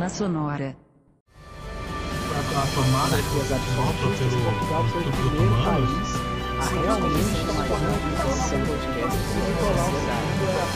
Caverna Sonora. A, a de que os advogados pelo Instituto a realmente se tornar uma produção de podcast e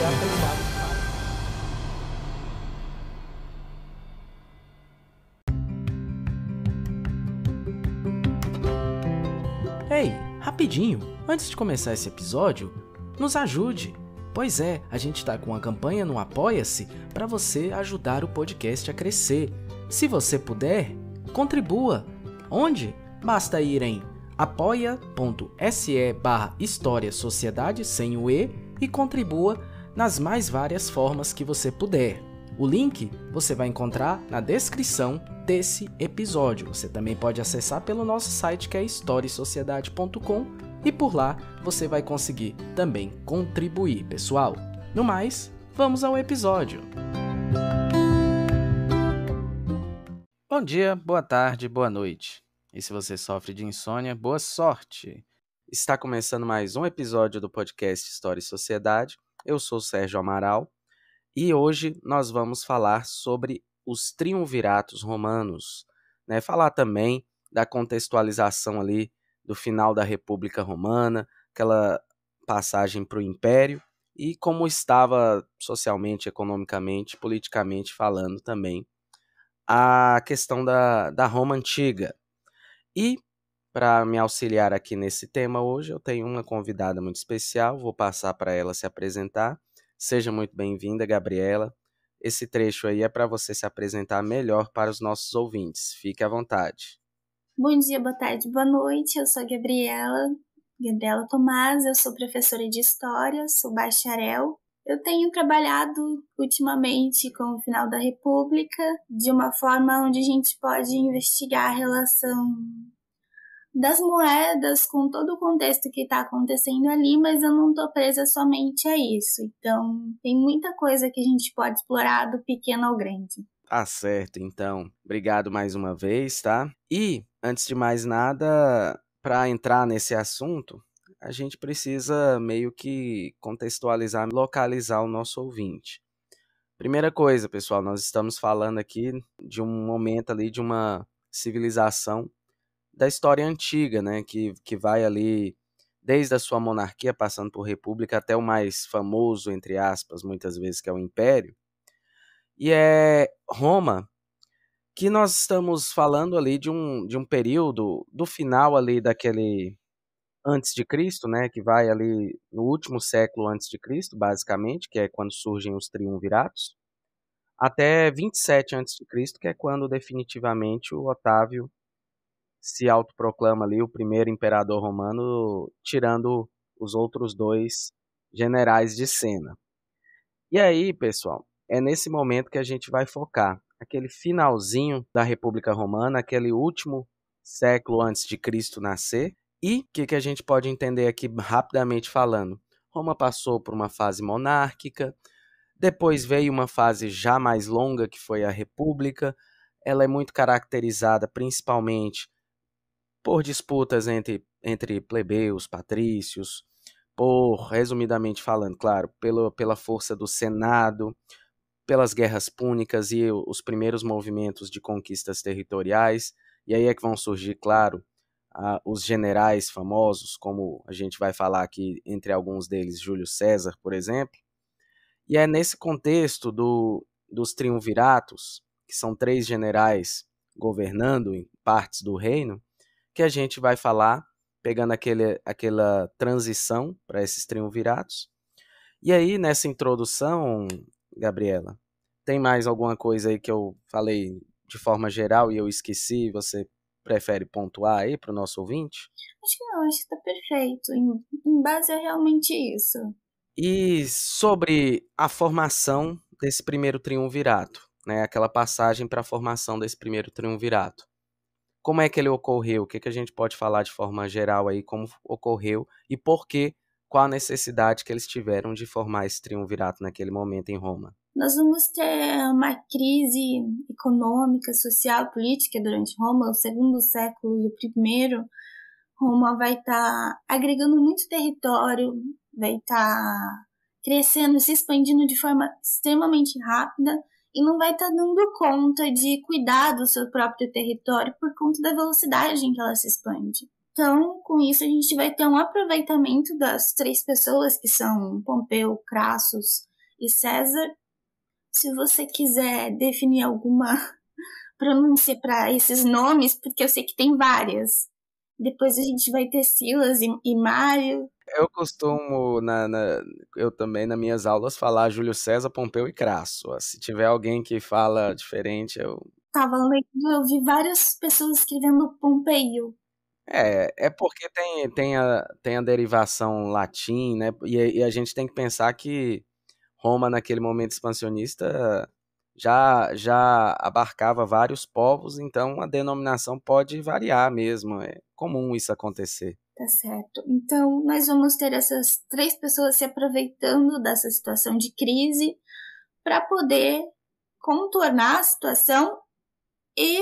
um para Ei, rapidinho, antes de começar esse episódio, nos ajude! Pois é, a gente está com uma campanha no Apoia-se para você ajudar o podcast a crescer. Se você puder, contribua. Onde? Basta ir em apoia.se barra História Sociedade sem o E e contribua nas mais várias formas que você puder. O link você vai encontrar na descrição desse episódio. Você também pode acessar pelo nosso site que é historiesociedade.com e por lá você vai conseguir também contribuir, pessoal. No mais, vamos ao episódio. Bom dia, boa tarde, boa noite. E se você sofre de insônia, boa sorte. Está começando mais um episódio do podcast História e Sociedade. Eu sou Sérgio Amaral e hoje nós vamos falar sobre os triunviratos romanos, né? Falar também da contextualização ali do final da República Romana, aquela passagem para o Império e como estava socialmente, economicamente, politicamente falando também a questão da, da Roma Antiga. E para me auxiliar aqui nesse tema hoje, eu tenho uma convidada muito especial, vou passar para ela se apresentar. Seja muito bem-vinda, Gabriela. Esse trecho aí é para você se apresentar melhor para os nossos ouvintes. Fique à vontade. Bom dia, boa tarde, boa noite. Eu sou a Gabriela, Gabriela Tomás, eu sou professora de História, sou bacharel. Eu tenho trabalhado ultimamente com o final da República de uma forma onde a gente pode investigar a relação das moedas com todo o contexto que está acontecendo ali, mas eu não estou presa somente a isso. Então, tem muita coisa que a gente pode explorar do pequeno ao grande. Tá certo, então. Obrigado mais uma vez, tá? E antes de mais nada, para entrar nesse assunto, a gente precisa meio que contextualizar, localizar o nosso ouvinte. Primeira coisa, pessoal, nós estamos falando aqui de um momento ali de uma civilização da história antiga, né, que, que vai ali desde a sua monarquia, passando por república, até o mais famoso, entre aspas, muitas vezes, que é o império. E é Roma, que nós estamos falando ali de um, de um período do final ali daquele antes de Cristo, né, que vai ali no último século antes de Cristo, basicamente, que é quando surgem os triunviratos, até 27 antes de Cristo, que é quando definitivamente o Otávio se autoproclama ali o primeiro imperador romano, tirando os outros dois generais de cena. E aí, pessoal, é nesse momento que a gente vai focar aquele finalzinho da República Romana, aquele último século antes de Cristo nascer. E o que, que a gente pode entender aqui rapidamente falando? Roma passou por uma fase monárquica, depois veio uma fase já mais longa, que foi a República. Ela é muito caracterizada principalmente por disputas entre, entre plebeus, patrícios, por, resumidamente falando, claro, pelo, pela força do Senado, pelas guerras púnicas e os primeiros movimentos de conquistas territoriais, e aí é que vão surgir, claro, os generais famosos, como a gente vai falar aqui, entre alguns deles, Júlio César, por exemplo. E é nesse contexto do, dos triunviratos, que são três generais governando em partes do reino, que a gente vai falar, pegando aquele, aquela transição para esses triunviratos. E aí, nessa introdução, Gabriela? Tem mais alguma coisa aí que eu falei de forma geral e eu esqueci? Você prefere pontuar aí para o nosso ouvinte? Acho que não, acho que está perfeito. Em, em base é realmente isso. E sobre a formação desse primeiro triunvirato, né? Aquela passagem para a formação desse primeiro triunvirato. Como é que ele ocorreu? O que, que a gente pode falar de forma geral aí? Como ocorreu e por que qual a necessidade que eles tiveram de formar esse triunvirato naquele momento em Roma? Nós vamos ter uma crise econômica, social, política durante Roma, o segundo século e o primeiro. Roma vai estar tá agregando muito território, vai estar tá crescendo, se expandindo de forma extremamente rápida e não vai estar tá dando conta de cuidar do seu próprio território por conta da velocidade em que ela se expande. Então, com isso, a gente vai ter um aproveitamento das três pessoas, que são Pompeu, Crassus e César. Se você quiser definir alguma pronúncia para esses nomes, porque eu sei que tem várias. Depois a gente vai ter Silas e, e Mário. Eu costumo, na, na, eu também nas minhas aulas, falar Júlio César, Pompeu e Crasso. Se tiver alguém que fala diferente, eu. Tava lendo, eu vi várias pessoas escrevendo Pompeio. É, é porque tem, tem, a, tem a derivação latim, né? E, e, a gente tem que pensar que Roma, naquele momento expansionista, já, já abarcava vários povos, então a denominação pode variar mesmo. É comum isso acontecer. Tá certo. Então, nós vamos ter essas três pessoas se aproveitando dessa situação de crise para poder contornar a situação e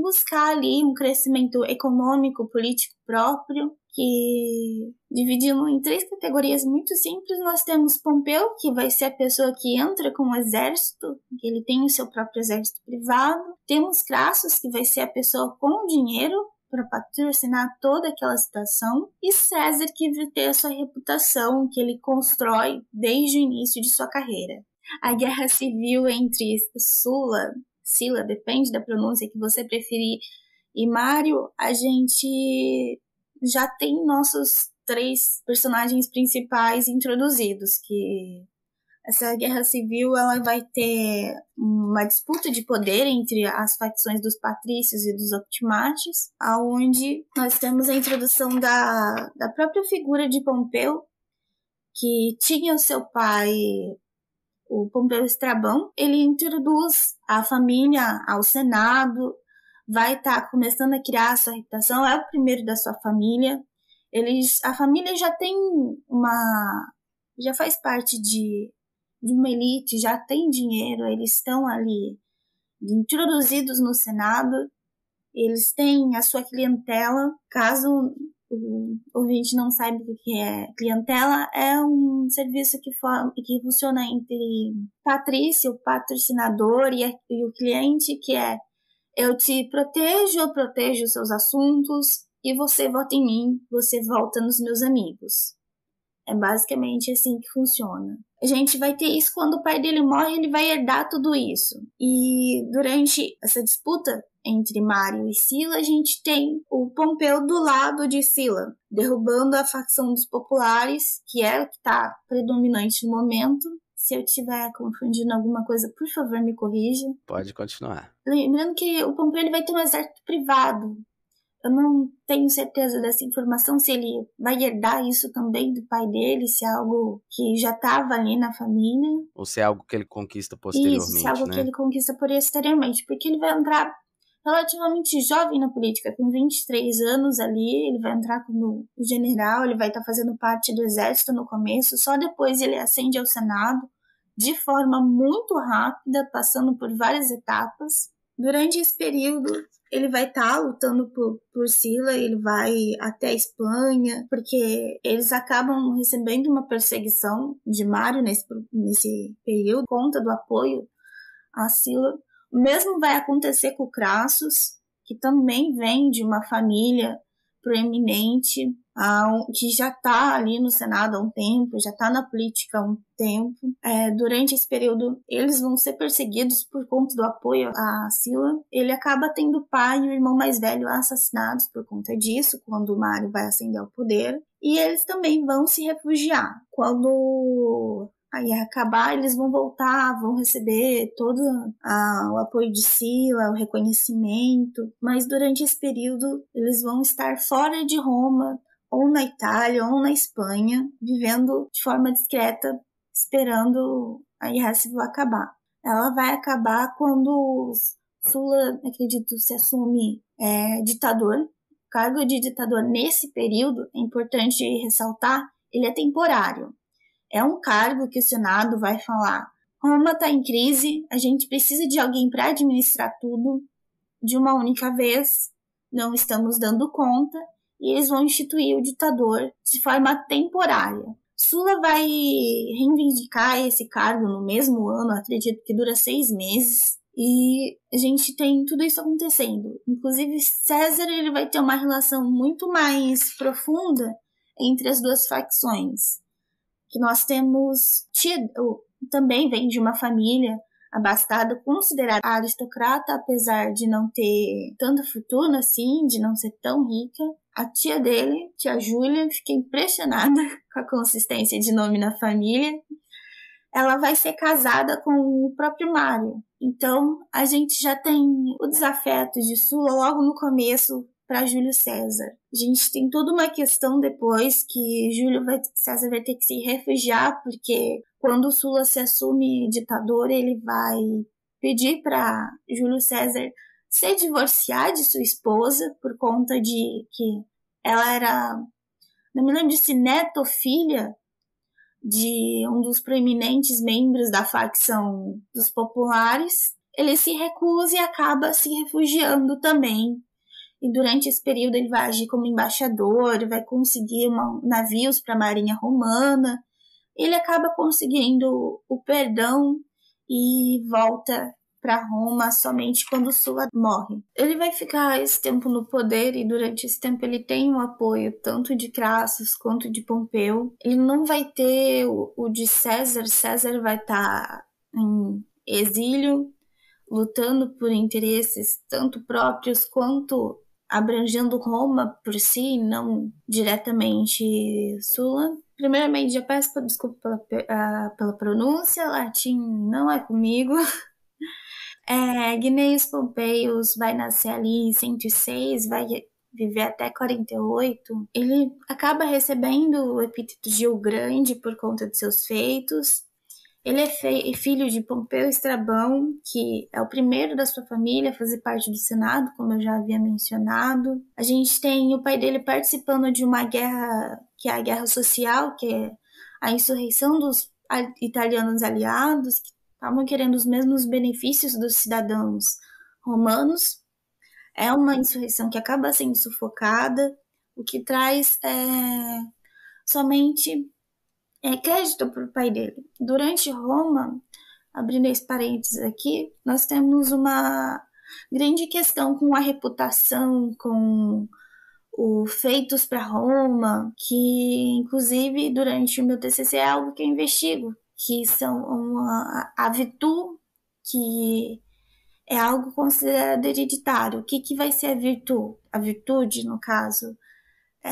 buscar ali um crescimento econômico, político próprio, que dividindo em três categorias muito simples, nós temos Pompeu, que vai ser a pessoa que entra com o exército, que ele tem o seu próprio exército privado. Temos Crassus, que vai ser a pessoa com o dinheiro para patrocinar toda aquela situação, e César, que vai ter a sua reputação que ele constrói desde o início de sua carreira. A guerra civil entre Sula Sila, depende da pronúncia que você preferir, e Mário, a gente já tem nossos três personagens principais introduzidos, que essa guerra civil ela vai ter uma disputa de poder entre as facções dos patrícios e dos optimates, aonde nós temos a introdução da, da própria figura de Pompeu, que tinha o seu pai o Pompeu Estrabão, ele introduz a família ao Senado, vai estar tá começando a criar a sua reputação, é o primeiro da sua família. Eles, a família já tem uma. já faz parte de, de uma elite, já tem dinheiro, eles estão ali introduzidos no Senado, eles têm a sua clientela. Caso o ouvinte não sabe o que é clientela, é um serviço que, que funciona entre Patrícia, o patrocinador, e, e o cliente, que é eu te protejo, eu protejo os seus assuntos, e você vota em mim, você volta nos meus amigos. É basicamente assim que funciona. A gente vai ter isso quando o pai dele morre, ele vai herdar tudo isso. E durante essa disputa, entre Mário e Sila, a gente tem o Pompeu do lado de Sila, derrubando a facção dos populares, que é o que está predominante no momento, se eu estiver confundindo alguma coisa, por favor, me corrija. Pode continuar. Lembrando que o Pompeu ele vai ter um exército privado. Eu não tenho certeza dessa informação, se ele vai herdar isso também do pai dele, se é algo que já estava ali na família. Ou se é algo que ele conquista posteriormente. Isso, se é algo né? que ele conquista posteriormente, porque ele vai entrar relativamente jovem na política, com 23 anos ali, ele vai entrar como general, ele vai estar tá fazendo parte do exército no começo, só depois ele ascende ao Senado de forma muito rápida, passando por várias etapas. Durante esse período, ele vai estar tá lutando por, por Sila, ele vai até a Espanha, porque eles acabam recebendo uma perseguição de Mário nesse, nesse período, conta do apoio a Sila. O mesmo vai acontecer com o Crassus, que também vem de uma família proeminente, que já está ali no Senado há um tempo, já está na política há um tempo. É, durante esse período, eles vão ser perseguidos por conta do apoio à Sila. Ele acaba tendo o pai e o irmão mais velho assassinados por conta disso, quando o Mário vai ascender ao poder. E eles também vão se refugiar. Quando a acabar, eles vão voltar, vão receber todo a, o apoio de Sila, o reconhecimento, mas durante esse período eles vão estar fora de Roma, ou na Itália, ou na Espanha, vivendo de forma discreta, esperando a guerra civil acabar. Ela vai acabar quando Sula, acredito, se assume é, ditador. O cargo de ditador nesse período, é importante ressaltar, ele é temporário. É um cargo que o Senado vai falar: Roma está em crise, a gente precisa de alguém para administrar tudo de uma única vez, não estamos dando conta, e eles vão instituir o ditador de forma temporária. Sula vai reivindicar esse cargo no mesmo ano, acredito que dura seis meses, e a gente tem tudo isso acontecendo. Inclusive, César ele vai ter uma relação muito mais profunda entre as duas facções que nós temos tido, também vem de uma família abastada, considerada aristocrata, apesar de não ter tanta fortuna assim, de não ser tão rica. A tia dele, tia Júlia, fiquei impressionada com a consistência de nome na família. Ela vai ser casada com o próprio Mário. Então, a gente já tem o desafeto Sula logo no começo, para Júlio César. A gente tem toda uma questão depois que Júlio vai, César vai ter que se refugiar, porque quando Sula se assume ditador, ele vai pedir para Júlio César se divorciar de sua esposa por conta de que ela era, não me lembro se neto ou filha de um dos proeminentes membros da facção dos populares. Ele se recusa e acaba se refugiando também e durante esse período ele vai agir como embaixador, vai conseguir uma, navios para a Marinha Romana. Ele acaba conseguindo o perdão e volta para Roma somente quando sua morre. Ele vai ficar esse tempo no poder e durante esse tempo ele tem o apoio tanto de Crassus quanto de Pompeu. Ele não vai ter o, o de César. César vai estar tá em exílio, lutando por interesses tanto próprios quanto abrangendo Roma por si, não diretamente Sula. Primeiramente, já peço desculpa pela, uh, pela pronúncia, latim não é comigo. É, Guineios Pompeios vai nascer ali em 106, vai viver até 48. Ele acaba recebendo o epíteto de O Grande por conta de seus feitos, ele é filho de Pompeu Estrabão, que é o primeiro da sua família a fazer parte do Senado, como eu já havia mencionado. A gente tem o pai dele participando de uma guerra, que é a Guerra Social, que é a insurreição dos italianos aliados, que estavam querendo os mesmos benefícios dos cidadãos romanos. É uma insurreição que acaba sendo sufocada, o que traz é, somente é crédito para o pai dele. Durante Roma, abrindo esse parênteses aqui, nós temos uma grande questão com a reputação, com o feitos para Roma, que inclusive durante o meu TCC é algo que eu investigo, que são uma, a virtude que é algo considerado hereditário. O que, que vai ser a virtude? A virtude, no caso, é,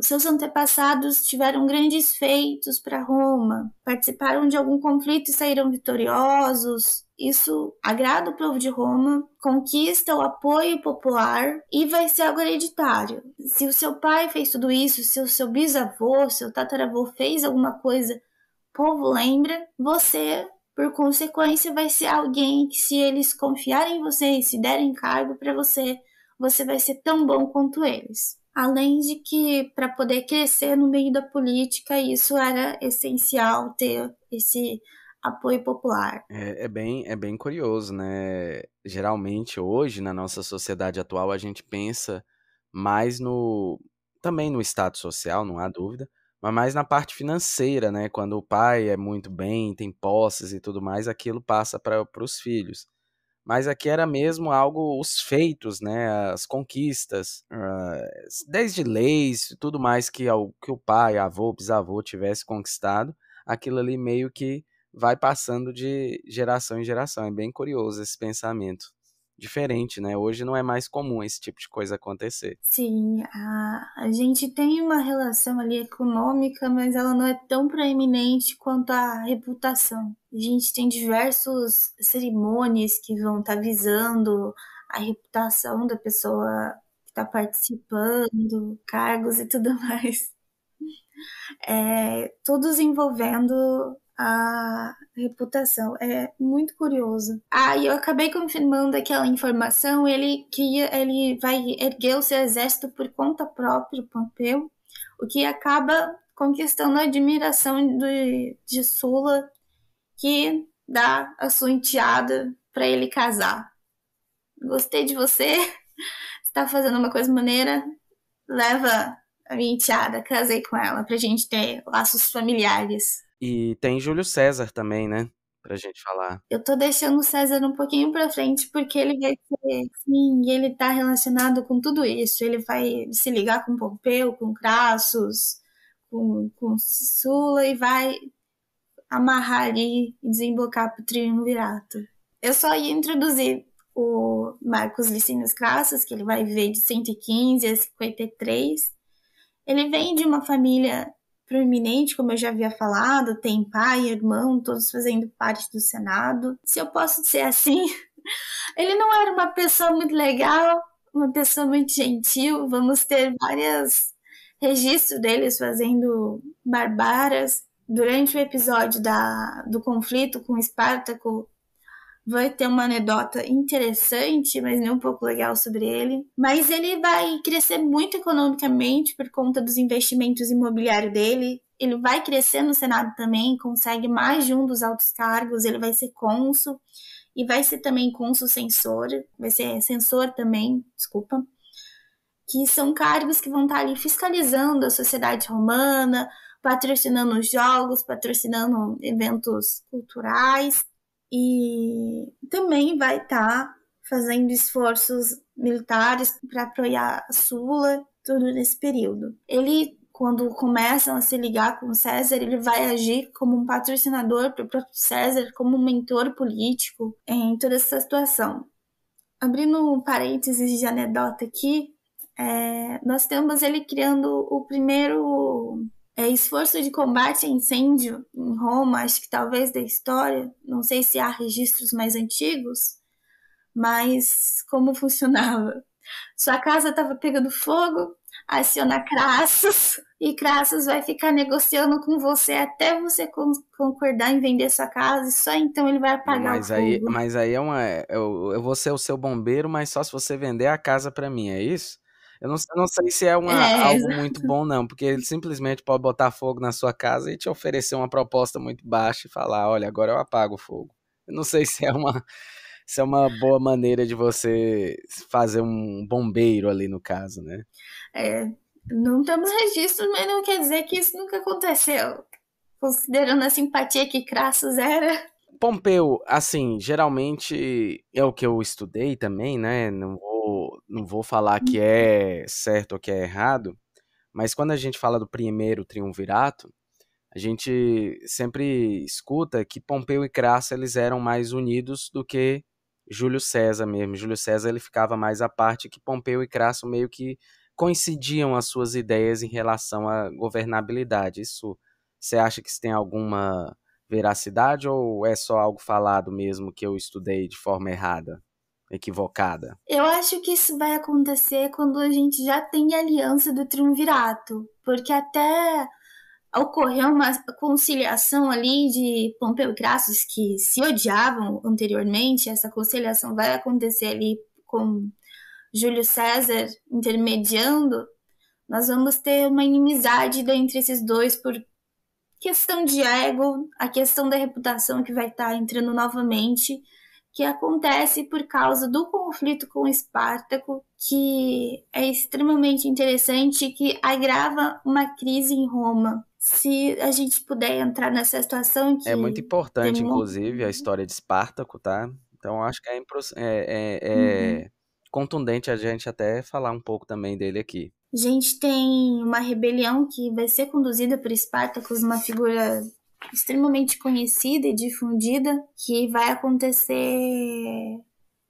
os seus antepassados tiveram grandes feitos para Roma, participaram de algum conflito e saíram vitoriosos. Isso agrada o povo de Roma, conquista o apoio popular e vai ser algo hereditário. Se o seu pai fez tudo isso, se o seu bisavô, seu tataravô fez alguma coisa, o povo lembra, você, por consequência, vai ser alguém que, se eles confiarem em você e se derem cargo para você, você vai ser tão bom quanto eles. Além de que, para poder crescer no meio da política, isso era essencial ter esse apoio popular. É, é, bem, é bem curioso, né? Geralmente, hoje, na nossa sociedade atual, a gente pensa mais no. também no estado social, não há dúvida, mas mais na parte financeira, né? Quando o pai é muito bem, tem posses e tudo mais, aquilo passa para os filhos mas aqui era mesmo algo, os feitos, né, as conquistas, ah, desde leis, tudo mais que, ao, que o pai, avô, bisavô tivesse conquistado, aquilo ali meio que vai passando de geração em geração. É bem curioso esse pensamento diferente, né? Hoje não é mais comum esse tipo de coisa acontecer. Sim, a, a gente tem uma relação ali econômica, mas ela não é tão proeminente quanto a reputação. A gente tem diversos cerimônias que vão estar tá visando a reputação da pessoa que está participando, cargos e tudo mais. É, todos envolvendo a reputação. É muito curioso. Ah, e eu acabei confirmando aquela informação. Ele que ele vai erguer o seu exército por conta própria, Pompeu, o que acaba conquistando a admiração de, de Sula, que dá a sua enteada para ele casar. Gostei de você, está fazendo uma coisa maneira, leva a minha enteada, casei com ela, pra gente ter laços familiares. E tem Júlio César também, né? Pra gente falar. Eu tô deixando o César um pouquinho pra frente, porque ele vai ser. Sim, ele tá relacionado com tudo isso. Ele vai se ligar com Pompeu, com Crassus, com, com Sula e vai amarrar ali e desembocar pro triunvirato. Eu só ia introduzir o Marcos Licínios Crassus, que ele vai viver de 115 a 53. Ele vem de uma família proeminente, como eu já havia falado, tem pai, irmão, todos fazendo parte do Senado. Se eu posso dizer assim, ele não era uma pessoa muito legal, uma pessoa muito gentil. Vamos ter vários registros deles fazendo barbaras. Durante o episódio da, do conflito com Espartaco, vai ter uma anedota interessante, mas nem um pouco legal sobre ele. Mas ele vai crescer muito economicamente por conta dos investimentos imobiliários dele. Ele vai crescer no Senado também, consegue mais de um dos altos cargos, ele vai ser cônsul e vai ser também cônsul censor, vai ser censor também, desculpa. Que são cargos que vão estar ali fiscalizando a sociedade romana, patrocinando os jogos, patrocinando eventos culturais e também vai estar tá fazendo esforços militares para apoiar a Sula tudo nesse período. Ele quando começam a se ligar com César, ele vai agir como um patrocinador para o próprio César, como um mentor político em toda essa situação. Abrindo um parênteses de anedota aqui, é, nós temos ele criando o primeiro é, esforço de combate a incêndio em Roma, acho que talvez da história, não sei se há registros mais antigos, mas como funcionava? Sua casa estava pegando fogo, aciona Crassus e Crassus vai ficar negociando com você até você concordar em vender sua casa e só então ele vai apagar mas o fogo. mas aí é uma. É, eu, eu vou ser o seu bombeiro, mas só se você vender a casa para mim, é isso? Eu não, eu não sei se é, uma, é, algo muito bom, não, porque ele simplesmente pode botar fogo na sua casa e te oferecer uma proposta muito baixa e falar: olha, agora eu apago o fogo. Eu não sei se é uma, se é uma boa maneira de você fazer um bombeiro ali no caso, né? É, não temos registros, mas não quer dizer que isso nunca aconteceu. Considerando a simpatia que Crassus era. Pompeu, assim, geralmente é o que eu estudei também, né? Não não vou falar que uhum. é certo ou que é errado, mas quando a gente fala do primeiro triunvirato, a gente sempre escuta que Pompeu e Crasso eles eram mais unidos do que Júlio César mesmo. Júlio César ele ficava mais à parte que Pompeu e Crasso meio que coincidiam as suas ideias em relação à governabilidade. Isso você acha que isso tem alguma veracidade ou é só algo falado mesmo que eu estudei de forma errada? equivocada? Eu acho que isso vai acontecer quando a gente já tem a aliança do triunvirato, porque até ocorreu uma conciliação ali de Pompeu e Crassus que se odiavam anteriormente, essa conciliação vai acontecer ali com Júlio César intermediando, nós vamos ter uma inimizade entre esses dois por questão de ego, a questão da reputação que vai estar entrando novamente que acontece por causa do conflito com Espartaco, que é extremamente interessante e que agrava uma crise em Roma. Se a gente puder entrar nessa situação que... É muito importante, inclusive, a história de Espartaco, tá? Então, acho que é, é, é, é uhum. contundente a gente até falar um pouco também dele aqui. A gente tem uma rebelião que vai ser conduzida por Espartacos, uma figura extremamente conhecida e difundida que vai acontecer,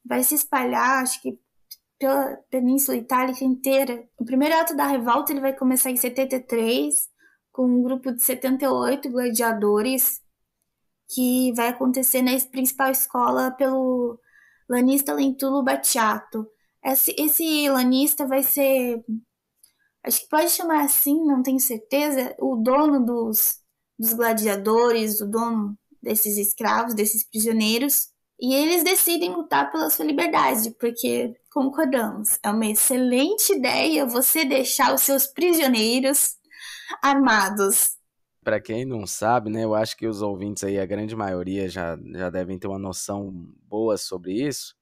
vai se espalhar, acho que pela Península Itálica inteira. O primeiro ato da revolta ele vai começar em 73 com um grupo de 78 gladiadores que vai acontecer na principal escola pelo lanista Lentulo Battiato. Esse, esse lanista vai ser, acho que pode chamar assim, não tenho certeza, o dono dos dos gladiadores, do dono desses escravos, desses prisioneiros, e eles decidem lutar pela sua liberdade, porque concordamos, é uma excelente ideia você deixar os seus prisioneiros armados. Para quem não sabe, né, eu acho que os ouvintes aí, a grande maioria já, já devem ter uma noção boa sobre isso.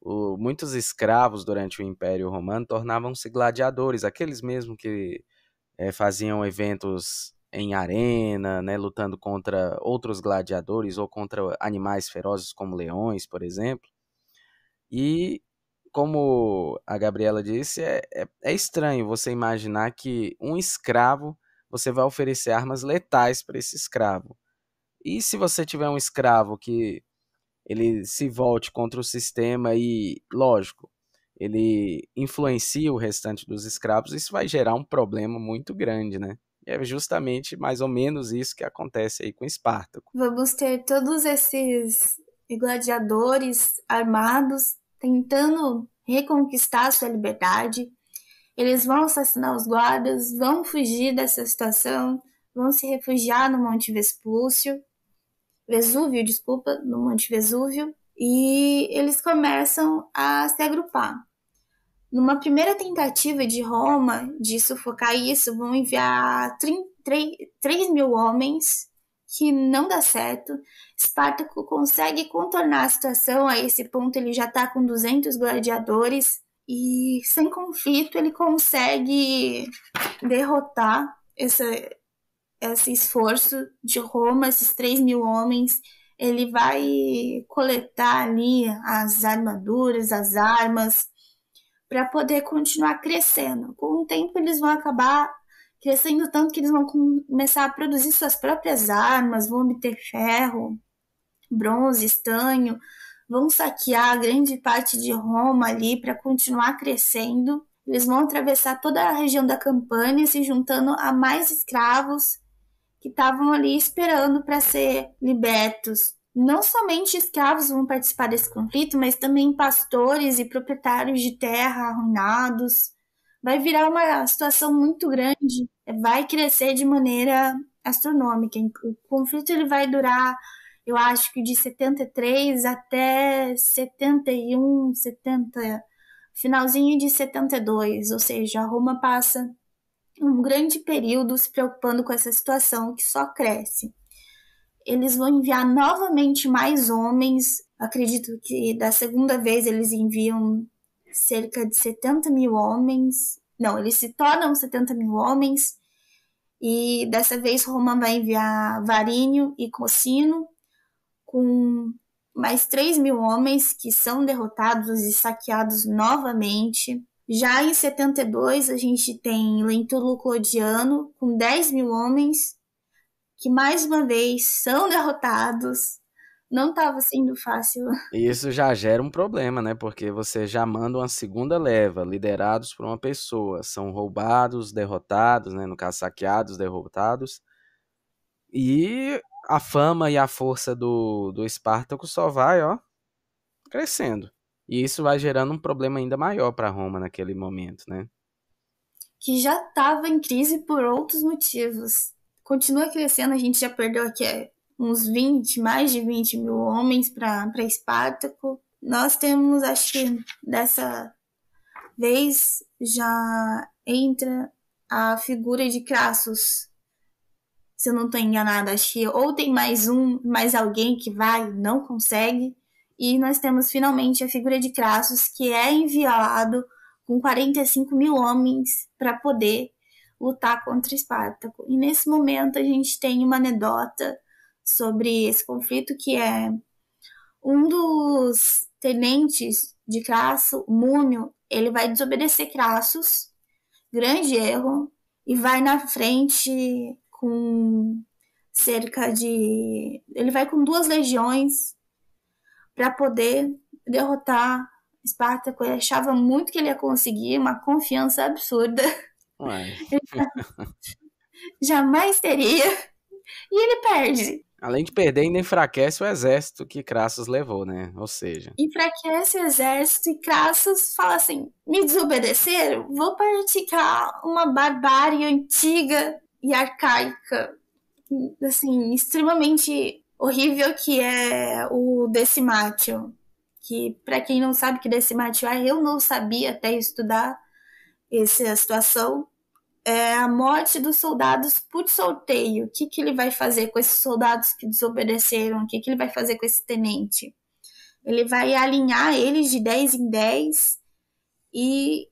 O, muitos escravos durante o Império Romano tornavam-se gladiadores, aqueles mesmo que é, faziam eventos em arena, né, lutando contra outros gladiadores ou contra animais ferozes como leões, por exemplo. E como a Gabriela disse, é, é, é estranho você imaginar que um escravo você vai oferecer armas letais para esse escravo. E se você tiver um escravo que ele se volte contra o sistema e, lógico, ele influencia o restante dos escravos, isso vai gerar um problema muito grande, né? E é justamente mais ou menos isso que acontece aí com Espartaco. Vamos ter todos esses gladiadores armados tentando reconquistar sua liberdade. Eles vão assassinar os guardas, vão fugir dessa situação, vão se refugiar no Monte Vespúcio, Vesúvio, desculpa, no Monte Vesúvio, e eles começam a se agrupar. Numa primeira tentativa de Roma de sufocar isso, vão enviar 3 mil homens, que não dá certo. Espartaco consegue contornar a situação, a esse ponto ele já está com 200 gladiadores, e sem conflito ele consegue derrotar essa, esse esforço de Roma, esses 3 mil homens ele vai coletar ali as armaduras, as armas, para poder continuar crescendo. Com o tempo, eles vão acabar crescendo tanto que eles vão começar a produzir suas próprias armas, vão obter ferro, bronze, estanho, vão saquear grande parte de Roma ali para continuar crescendo. Eles vão atravessar toda a região da Campânia, se juntando a mais escravos que estavam ali esperando para ser libertos não somente escravos vão participar desse conflito, mas também pastores e proprietários de terra arruinados. Vai virar uma situação muito grande, vai crescer de maneira astronômica. O conflito ele vai durar, eu acho que de 73 até 71, 70, finalzinho de 72, ou seja, a Roma passa um grande período se preocupando com essa situação que só cresce eles vão enviar novamente mais homens. Acredito que da segunda vez eles enviam cerca de 70 mil homens. Não, eles se tornam 70 mil homens. E dessa vez Roma vai enviar Varinho e Cocino com mais 3 mil homens que são derrotados e saqueados novamente. Já em 72, a gente tem Lentulo Clodiano com 10 mil homens que mais uma vez são derrotados. Não estava sendo fácil. E isso já gera um problema, né? Porque você já manda uma segunda leva, liderados por uma pessoa. São roubados, derrotados, né? No caso, saqueados, derrotados. E a fama e a força do, do Espartaco só vai, ó, crescendo. E isso vai gerando um problema ainda maior para Roma naquele momento, né? Que já estava em crise por outros motivos continua crescendo, a gente já perdeu aqui é, uns 20, mais de 20 mil homens para Espartaco. Nós temos, acho que dessa vez já entra a figura de Crassus. Se eu não estou enganada, acho que ou tem mais um, mais alguém que vai, não consegue. E nós temos finalmente a figura de Crassus, que é enviado com 45 mil homens para poder lutar contra Espartaco. E nesse momento a gente tem uma anedota sobre esse conflito que é um dos tenentes de Crasso, Múnio, ele vai desobedecer Crassus, grande erro, e vai na frente com cerca de. Ele vai com duas legiões para poder derrotar Espartaco. Ele achava muito que ele ia conseguir, uma confiança absurda. Jamais teria. E ele perde. Além de perder, ainda enfraquece o exército que Crassus levou, né? Ou seja. Enfraquece o exército e Crassus fala assim: me desobedeceram? Vou praticar uma barbárie antiga e arcaica, assim, extremamente horrível, que é o Decimatio. Que, para quem não sabe o que Decimatio é, eu não sabia até estudar essa situação é a morte dos soldados por sorteio. O que, que ele vai fazer com esses soldados que desobedeceram? O que, que ele vai fazer com esse tenente? Ele vai alinhar eles de 10 em 10 e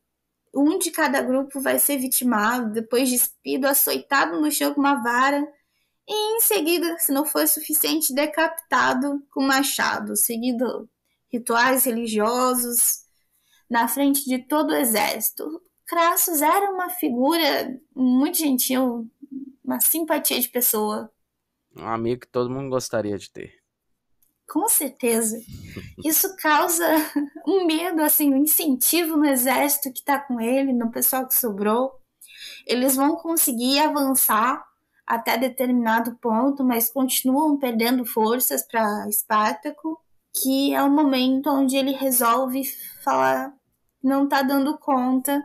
um de cada grupo vai ser vitimado, depois despido, açoitado no chão com uma vara e em seguida, se não for suficiente, decapitado com machado, seguindo rituais religiosos na frente de todo o exército. Crassus era uma figura muito gentil, uma simpatia de pessoa. Um amigo que todo mundo gostaria de ter. Com certeza. Isso causa um medo, assim, um incentivo no exército que está com ele, no pessoal que sobrou. Eles vão conseguir avançar até determinado ponto, mas continuam perdendo forças para Espartaco, que é o momento onde ele resolve falar não tá dando conta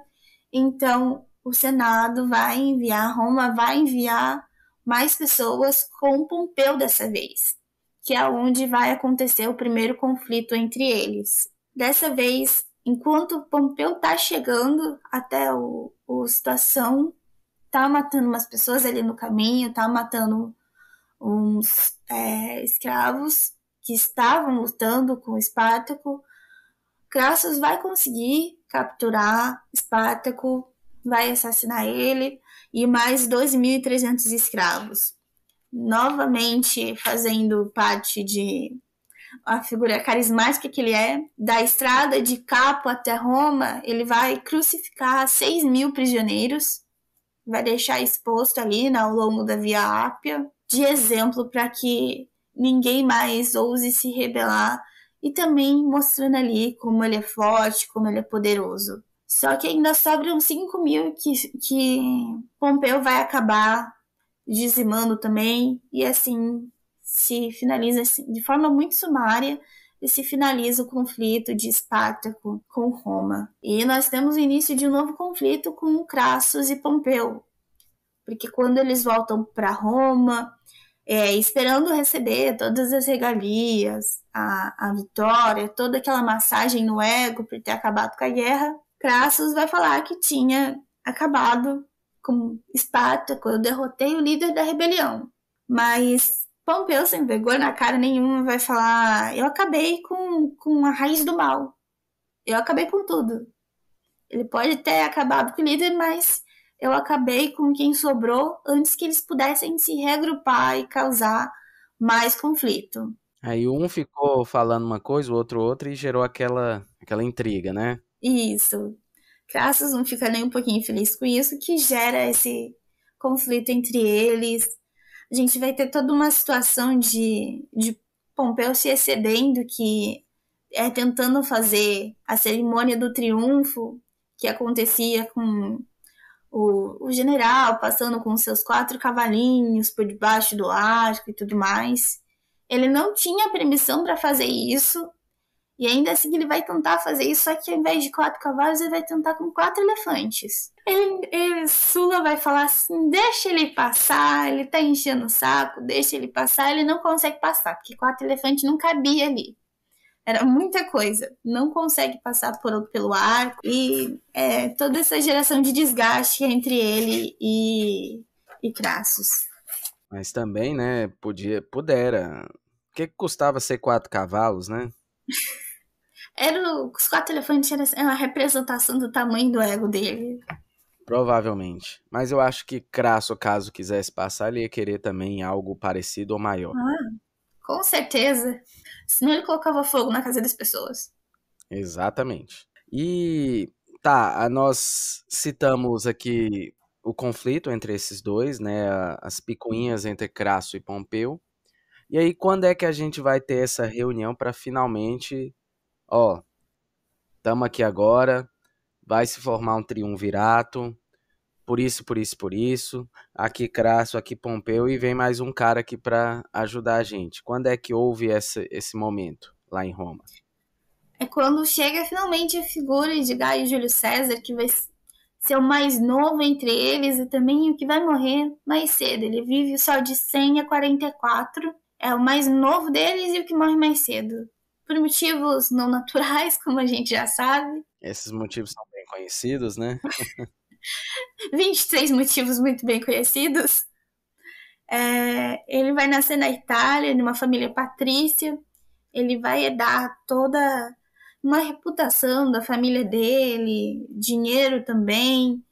então, o Senado vai enviar, Roma vai enviar mais pessoas com Pompeu dessa vez, que é onde vai acontecer o primeiro conflito entre eles. Dessa vez, enquanto Pompeu está chegando até o, o situação, tá matando umas pessoas ali no caminho, tá matando uns é, escravos que estavam lutando com Espartaco, Crassus vai conseguir capturar Espartaco, vai assassinar ele e mais 2.300 escravos. Novamente fazendo parte de a figura carismática que ele é, da estrada de Capo até Roma, ele vai crucificar 6 mil prisioneiros, vai deixar exposto ali né, ao longo da Via Ápia, de exemplo para que ninguém mais ouse se rebelar e também mostrando ali como ele é forte, como ele é poderoso. Só que ainda sobram 5 mil que, que Pompeu vai acabar dizimando também, e assim se finaliza assim, de forma muito sumária e se finaliza o conflito de Espartaco com Roma. E nós temos o início de um novo conflito com Crassus e Pompeu, porque quando eles voltam para Roma, é, esperando receber todas as regalias, a, a vitória, toda aquela massagem no ego por ter acabado com a guerra, Crassus vai falar que tinha acabado com Espartaco, eu derrotei o líder da rebelião. Mas Pompeu, sem vergonha na cara nenhuma, vai falar: eu acabei com, com a raiz do mal, eu acabei com tudo. Ele pode ter acabado com o líder, mas eu acabei com quem sobrou antes que eles pudessem se regrupar e causar mais conflito. Aí um ficou falando uma coisa, o outro outra, e gerou aquela, aquela intriga, né? Isso. Crassus não fica nem um pouquinho feliz com isso, que gera esse conflito entre eles. A gente vai ter toda uma situação de, de Pompeu se excedendo, que é tentando fazer a cerimônia do triunfo que acontecia com o, o general passando com seus quatro cavalinhos por debaixo do arco e tudo mais. Ele não tinha permissão para fazer isso, e ainda assim ele vai tentar fazer isso, só que ao invés de quatro cavalos, ele vai tentar com quatro elefantes. Ele, ele, Sula vai falar assim: deixa ele passar, ele tá enchendo o saco, deixa ele passar, ele não consegue passar, porque quatro elefantes não cabia ali. Era muita coisa. Não consegue passar por, pelo arco. E é, toda essa geração de desgaste entre ele e, e Crassus. Mas também, né? Podia, pudera. O que, que custava ser quatro cavalos, né? era o, os quatro elefantes era a representação do tamanho do ego dele. Provavelmente. Mas eu acho que Crasso, caso quisesse passar, ele ia querer também algo parecido ou maior. Ah, com certeza. Senão ele colocava fogo na casa das pessoas. Exatamente. E tá, nós citamos aqui o conflito entre esses dois, né? As picuinhas entre Crasso e Pompeu. E aí, quando é que a gente vai ter essa reunião para finalmente, ó, tamo aqui agora, vai se formar um triunvirato, por isso, por isso, por isso, aqui Crasso, aqui Pompeu, e vem mais um cara aqui para ajudar a gente. Quando é que houve essa, esse momento lá em Roma? É quando chega finalmente a figura de Gaio Júlio César, que vai ser o mais novo entre eles e também o que vai morrer mais cedo. Ele vive só de 100 a 44, é o mais novo deles e o que morre mais cedo. Por motivos não naturais, como a gente já sabe. Esses motivos são bem conhecidos, né? 23 motivos muito bem conhecidos. É, ele vai nascer na Itália, numa família patrícia. Ele vai herdar toda uma reputação da família dele, dinheiro também.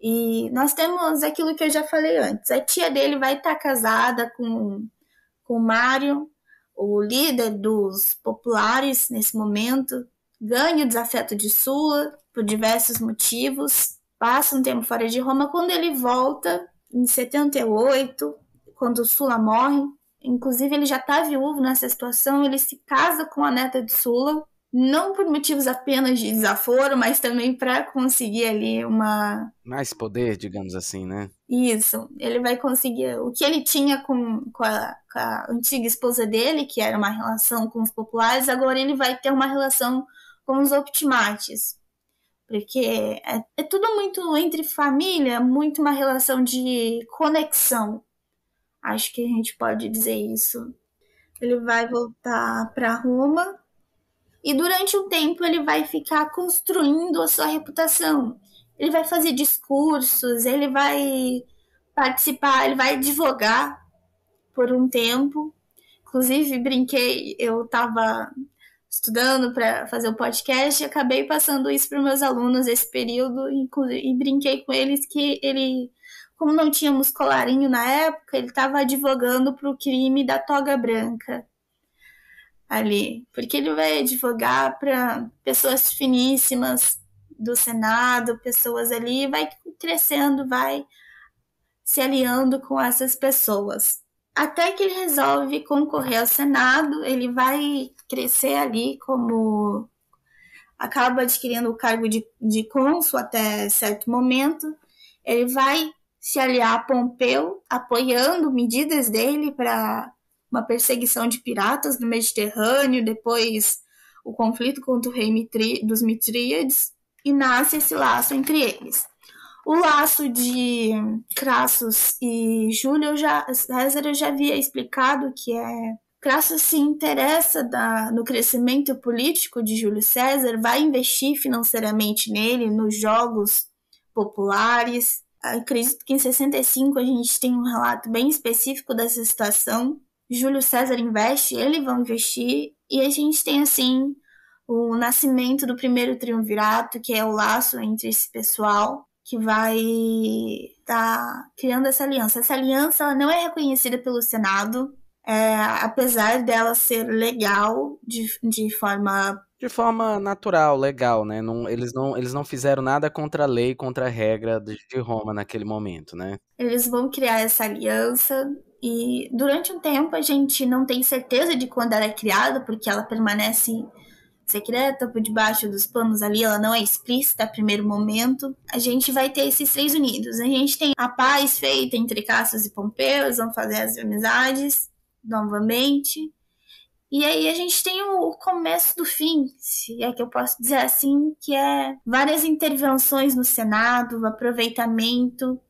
E nós temos aquilo que eu já falei antes. A tia dele vai estar tá casada com com Mário, o líder dos populares nesse momento, ganha o desafeto de Sula por diversos motivos passa um tempo fora de Roma. Quando ele volta, em 78, quando Sula morre, inclusive ele já está viúvo nessa situação, ele se casa com a neta de Sula, não por motivos apenas de desaforo, mas também para conseguir ali uma. Mais poder, digamos assim, né? Isso. Ele vai conseguir o que ele tinha com, com, a, com a antiga esposa dele, que era uma relação com os populares, agora ele vai ter uma relação com os optimates. Porque é, é tudo muito entre família, muito uma relação de conexão. Acho que a gente pode dizer isso. Ele vai voltar para Roma e durante um tempo ele vai ficar construindo a sua reputação. Ele vai fazer discursos, ele vai participar, ele vai advogar por um tempo. Inclusive, brinquei, eu estava estudando para fazer o podcast e acabei passando isso para meus alunos esse período e, e brinquei com eles que ele, como não tínhamos colarinho na época, ele estava advogando para o crime da toga branca ali, porque ele vai advogar para pessoas finíssimas do Senado, pessoas ali, vai crescendo, vai se aliando com essas pessoas até que ele resolve concorrer ao Senado, ele vai crescer ali como acaba adquirindo o cargo de, de cônsul até certo momento. Ele vai se aliar a Pompeu, apoiando medidas dele para uma perseguição de piratas no Mediterrâneo, depois o conflito contra o rei Mitri, dos Mitríades, e nasce esse laço entre eles. O laço de Crassus e Júlio, já, César eu já havia explicado que é. Crassus se interessa da, no crescimento político de Júlio César, vai investir financeiramente nele, nos jogos populares. Acredito que em 65 a gente tem um relato bem específico dessa situação. Júlio César investe, ele vai investir, e a gente tem assim o nascimento do primeiro triunvirato, que é o laço entre esse pessoal que vai estar tá criando essa aliança. Essa aliança não é reconhecida pelo Senado, é, apesar dela ser legal de, de forma de forma natural, legal, né? Não, eles, não, eles não fizeram nada contra a lei, contra a regra de Roma naquele momento, né? Eles vão criar essa aliança e durante um tempo a gente não tem certeza de quando ela é criada, porque ela permanece secreta por debaixo dos panos ali, ela não é explícita a primeiro momento. A gente vai ter esses três unidos. A gente tem a paz feita entre Cassius e Pompeu, eles vão fazer as amizades novamente. E aí a gente tem o começo do fim, se é que eu posso dizer assim, que é várias intervenções no Senado, aproveitamento.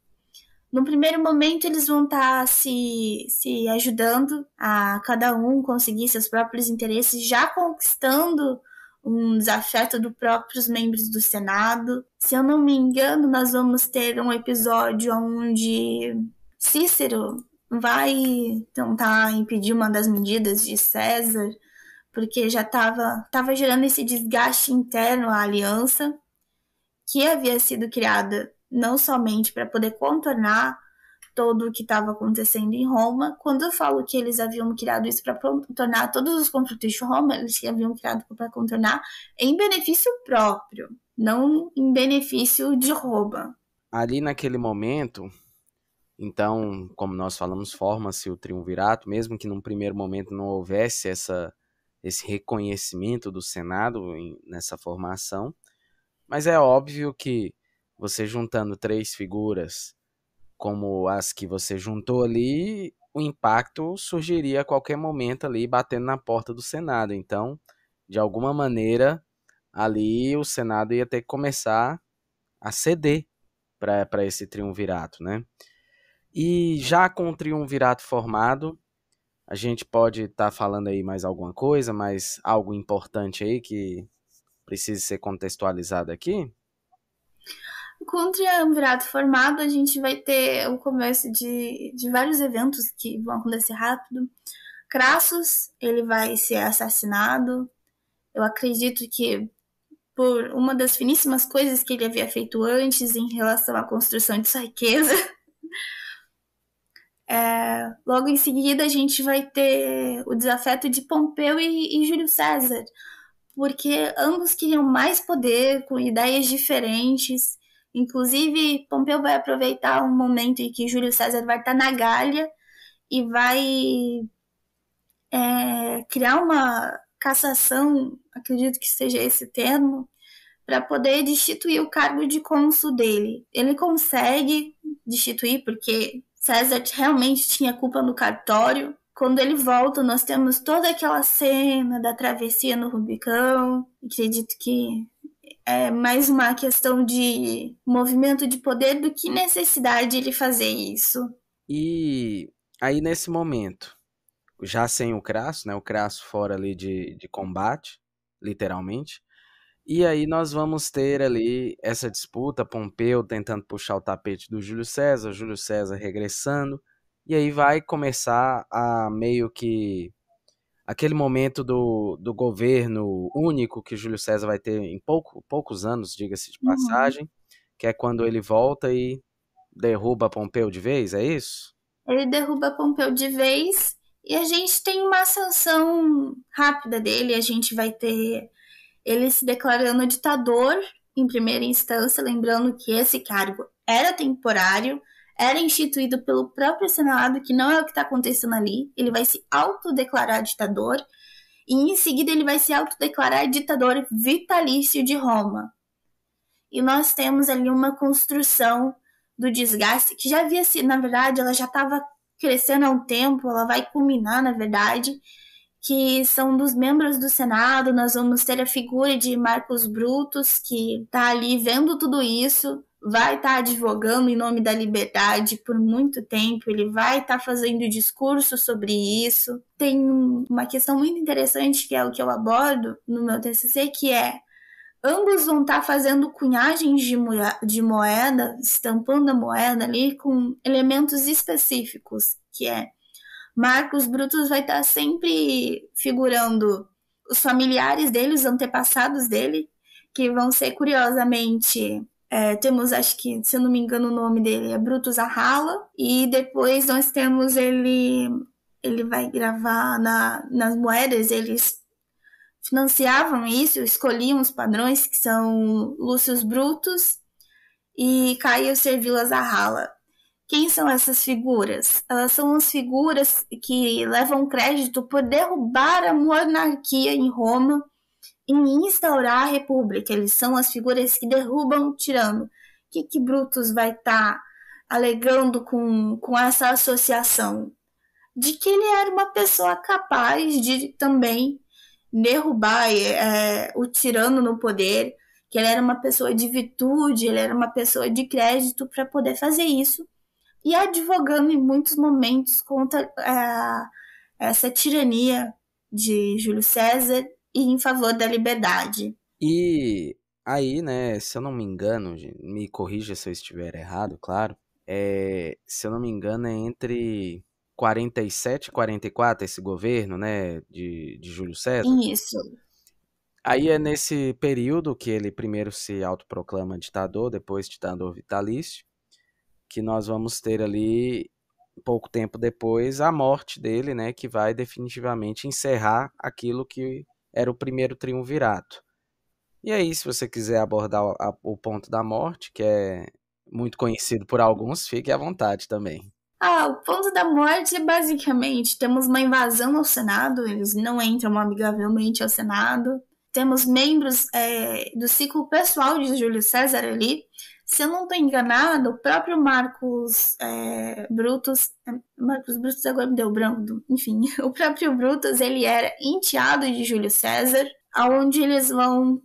No primeiro momento eles vão estar tá se, se ajudando a cada um conseguir seus próprios interesses, já conquistando um desafeto é dos próprios membros do Senado. Se eu não me engano, nós vamos ter um episódio onde Cícero vai tentar impedir uma das medidas de César, porque já estava tava gerando esse desgaste interno à aliança que havia sido criada não somente para poder contornar todo o que estava acontecendo em Roma. Quando eu falo que eles haviam criado isso para contornar todos os conflitos de Roma, eles haviam criado para contornar em benefício próprio, não em benefício de Roma. Ali naquele momento, então, como nós falamos, forma-se o triunvirato, mesmo que num primeiro momento não houvesse essa, esse reconhecimento do Senado em, nessa formação, mas é óbvio que você juntando três figuras como as que você juntou ali, o impacto surgiria a qualquer momento ali batendo na porta do Senado. Então, de alguma maneira, ali o Senado ia ter que começar a ceder para esse triunvirato, né? E já com o triunvirato formado, a gente pode estar tá falando aí mais alguma coisa, mais algo importante aí que precisa ser contextualizado aqui? com o triunvirato formado, a gente vai ter o começo de, de vários eventos que vão acontecer rápido. Crassus, ele vai ser assassinado. Eu acredito que por uma das finíssimas coisas que ele havia feito antes em relação à construção de sua riqueza. É, logo em seguida, a gente vai ter o desafeto de Pompeu e, e Júlio César, porque ambos queriam mais poder, com ideias diferentes, Inclusive, Pompeu vai aproveitar um momento em que Júlio César vai estar na Galha e vai é, criar uma cassação, acredito que seja esse termo, para poder destituir o cargo de cônsul dele. Ele consegue destituir porque César realmente tinha culpa no cartório. Quando ele volta, nós temos toda aquela cena da travessia no Rubicão. Acredito que é mais uma questão de movimento de poder do que necessidade ele fazer isso. E aí, nesse momento, já sem o Crasso, né? O Crasso fora ali de, de combate, literalmente. E aí nós vamos ter ali essa disputa, Pompeu tentando puxar o tapete do Júlio César, Júlio César regressando. E aí vai começar a meio que aquele momento do, do governo único que Júlio César vai ter em pouco, poucos anos, diga-se de uhum. passagem, uhum. que é quando ele volta e derruba Pompeu de vez, é isso? Ele derruba Pompeu de vez e a gente tem uma ascensão rápida dele, a gente vai ter ele se declarando ditador em primeira instância, lembrando que esse cargo era temporário, era instituído pelo próprio Senado, que não é o que está acontecendo ali. Ele vai se autodeclarar ditador e em seguida ele vai se autodeclarar ditador vitalício de Roma. E nós temos ali uma construção do desgaste que já havia sido, na verdade, ela já estava crescendo há um tempo, ela vai culminar, na verdade, que são dos membros do Senado. Nós vamos ter a figura de Marcos Brutus, que está ali vendo tudo isso, vai estar tá advogando em nome da liberdade por muito tempo, ele vai estar tá fazendo discurso sobre isso. Tem uma questão muito interessante que é o que eu abordo no meu TCC, que é ambos vão estar tá fazendo cunhagens de, de moeda, estampando a moeda ali com elementos específicos, que é Marcos Brutus vai estar tá sempre figurando os familiares dele, os antepassados dele, que vão ser curiosamente é, temos, acho que, se eu não me engano, o nome dele é Brutus Arrala. E depois nós temos ele. Ele vai gravar na, nas moedas, eles financiavam isso, escolhiam os padrões, que são Lúcius Brutus e Caio Servilas Arrala. Quem são essas figuras? Elas são as figuras que levam crédito por derrubar a monarquia em Roma em instaurar a república. Eles são as figuras que derrubam o tirano. O que, que Brutus vai estar tá alegando com, com essa associação? De que ele era uma pessoa capaz de também derrubar é, o tirano no poder, que ele era uma pessoa de virtude, ele era uma pessoa de crédito para poder fazer isso, e advogando em muitos momentos contra é, essa tirania de Júlio César e em favor da liberdade. E aí, né, se eu não me engano, me corrija se eu estiver errado, claro, é, se eu não me engano, é entre 47 e 44 esse governo, né, de, de Júlio César. Isso. Aí é nesse período que ele primeiro se autoproclama ditador, depois ditador vitalício, que nós vamos ter ali pouco tempo depois a morte dele, né, que vai definitivamente encerrar aquilo que era o primeiro triunvirato. E aí, se você quiser abordar a, o ponto da morte, que é muito conhecido por alguns, fique à vontade também. Ah, o ponto da morte, é basicamente, temos uma invasão ao Senado, eles não entram amigavelmente ao Senado. Temos membros é, do ciclo pessoal de Júlio César ali, se eu não estou enganado, o próprio Marcos é, Brutus, é, Marcos Brutus agora me deu branco, do, enfim, o próprio Brutus ele era enteado de Júlio César, aonde eles vão